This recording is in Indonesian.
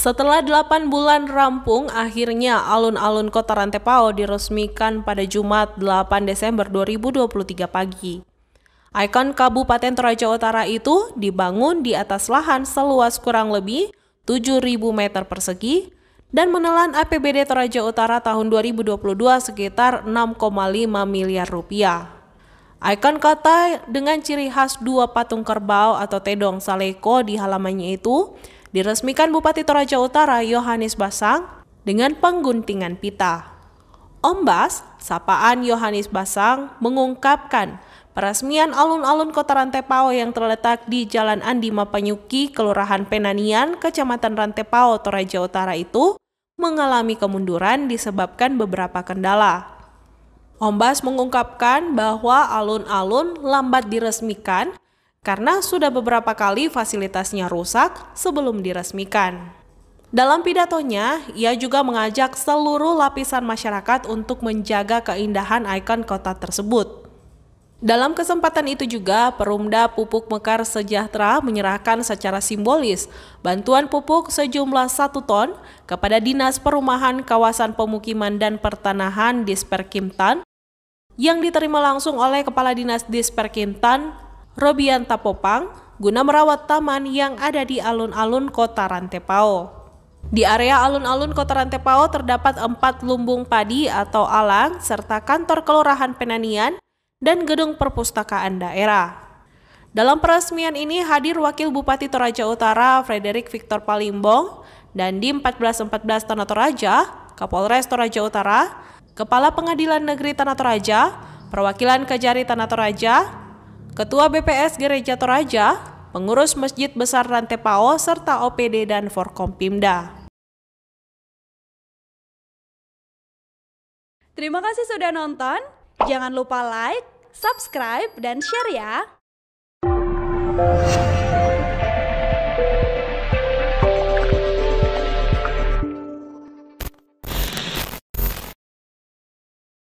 Setelah 8 bulan rampung, akhirnya alun-alun kota Rantepao diresmikan pada Jumat 8 Desember 2023 pagi. Ikon Kabupaten Toraja Utara itu dibangun di atas lahan seluas kurang lebih 7.000 meter persegi dan menelan APBD Toraja Utara tahun 2022 sekitar 6,5 miliar rupiah. Ikon kota dengan ciri khas dua patung kerbau atau tedong saleko di halamannya itu diresmikan Bupati Toraja Utara Yohanes Basang dengan pengguntingan pita. Ombas, sapaan Yohanes Basang mengungkapkan peresmian alun-alun kota Rantai Pao yang terletak di Jalan Andi Mapanyuki, Kelurahan Penanian, Kecamatan Rantai Pao, Toraja Utara itu mengalami kemunduran disebabkan beberapa kendala. Ombas mengungkapkan bahwa alun-alun lambat diresmikan karena sudah beberapa kali fasilitasnya rusak sebelum diresmikan. Dalam pidatonya, ia juga mengajak seluruh lapisan masyarakat untuk menjaga keindahan ikon kota tersebut. Dalam kesempatan itu juga, Perumda Pupuk Mekar Sejahtera menyerahkan secara simbolis bantuan pupuk sejumlah satu ton kepada Dinas Perumahan Kawasan Pemukiman dan Pertanahan Disperkimtan yang diterima langsung oleh Kepala Dinas Disperkimtan Robian Tapopang guna merawat taman yang ada di alun-alun kota Rantepao. Di area alun-alun kota Rantepao terdapat empat lumbung padi atau alang serta kantor kelurahan Penanian dan gedung perpustakaan daerah. Dalam peresmian ini hadir Wakil Bupati Toraja Utara Frederick Victor Palimbong dan di 1414 Tanah Toraja, Kapolres Toraja Utara, Kepala Pengadilan Negeri Tanah Toraja, Perwakilan Kejari Tanah Toraja, Ketua BPS Gereja Toraja, pengurus Masjid Besar Rantai Pao, serta OPD dan Forkompimda. Terima kasih sudah nonton. Jangan lupa like, subscribe, dan share ya.